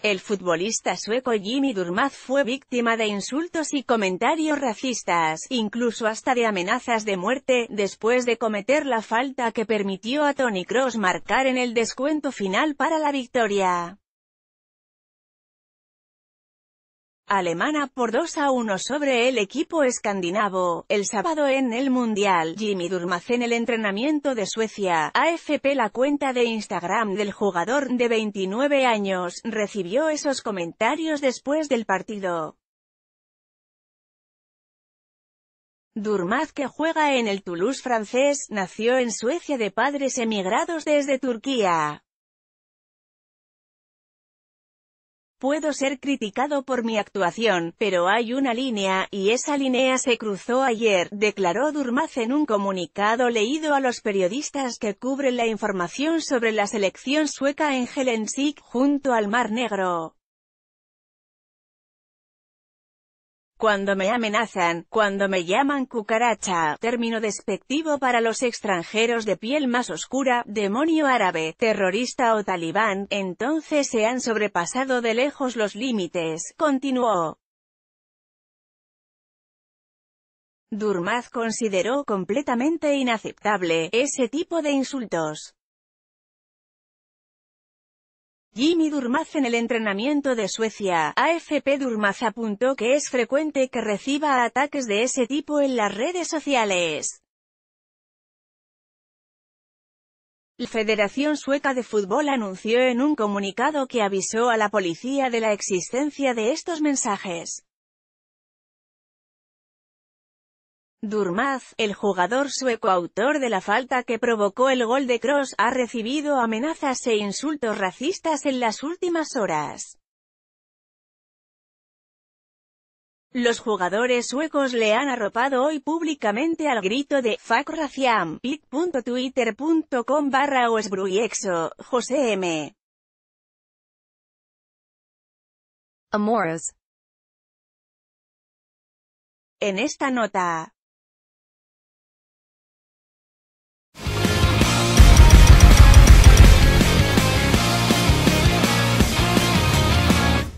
El futbolista sueco Jimmy Durmaz fue víctima de insultos y comentarios racistas, incluso hasta de amenazas de muerte, después de cometer la falta que permitió a Tony Cross marcar en el descuento final para la victoria. alemana por 2 a 1 sobre el equipo escandinavo. El sábado en el Mundial, Jimmy Durmaz en el entrenamiento de Suecia, AFP la cuenta de Instagram del jugador de 29 años, recibió esos comentarios después del partido. Durmaz que juega en el Toulouse francés, nació en Suecia de padres emigrados desde Turquía. Puedo ser criticado por mi actuación, pero hay una línea, y esa línea se cruzó ayer, declaró Durmaz en un comunicado leído a los periodistas que cubren la información sobre la selección sueca en Helsinki, junto al Mar Negro. cuando me amenazan, cuando me llaman cucaracha, término despectivo para los extranjeros de piel más oscura, demonio árabe, terrorista o talibán, entonces se han sobrepasado de lejos los límites, continuó. Durmaz consideró completamente inaceptable ese tipo de insultos. Jimmy Durmaz en el entrenamiento de Suecia, AFP Durmaz apuntó que es frecuente que reciba ataques de ese tipo en las redes sociales. La Federación Sueca de Fútbol anunció en un comunicado que avisó a la policía de la existencia de estos mensajes. Durmaz, el jugador sueco autor de la falta que provocó el gol de Cross, ha recibido amenazas e insultos racistas en las últimas horas. Los jugadores suecos le han arropado hoy públicamente al grito de «Fuck Raciam», pic.twitter.com José M. Amores. En esta nota,